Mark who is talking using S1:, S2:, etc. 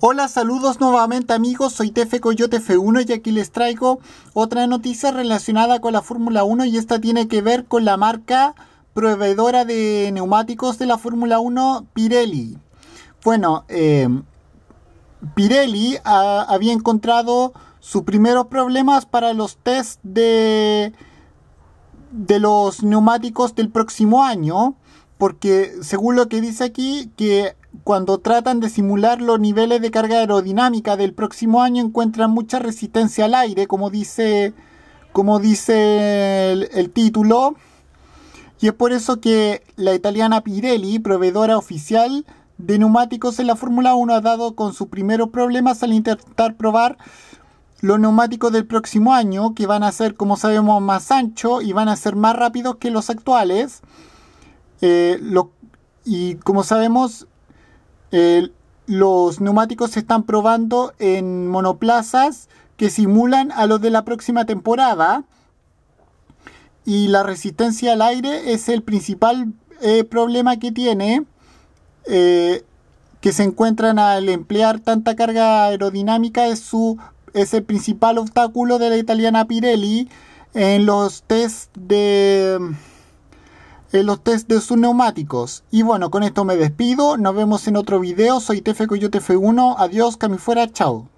S1: Hola, saludos nuevamente amigos, soy Tefe Coyote F1 y aquí les traigo otra noticia relacionada con la Fórmula 1 y esta tiene que ver con la marca proveedora de neumáticos de la Fórmula 1, Pirelli. Bueno, eh, Pirelli había encontrado sus primeros problemas para los test de, de los neumáticos del próximo año, porque según lo que dice aquí, que cuando tratan de simular los niveles de carga aerodinámica del próximo año encuentran mucha resistencia al aire, como dice, como dice el, título. Y es por eso que la italiana Pirelli, proveedora oficial de neumáticos en la Fórmula 1, ha dado con sus primeros problemas al intentar probar los neumáticos del próximo año, que van a ser, como sabemos, más anchos y van a ser más rápidos que los actuales. Eh, y como sabemos, los neumáticos se están probando en monoplazas que simulan a los de la próxima temporada. Y la resistencia al aire es el principal eh, problema que tiene, eh, que se encuentran al emplear tanta carga aerodinámica, es, su, es el principal obstáculo de la italiana Pirelli en los test de en los test de sus neumáticos. Y bueno, con esto me despido. Nos vemos en otro video. Soy TF Coyote F1. Adiós, cami fuera. Chao.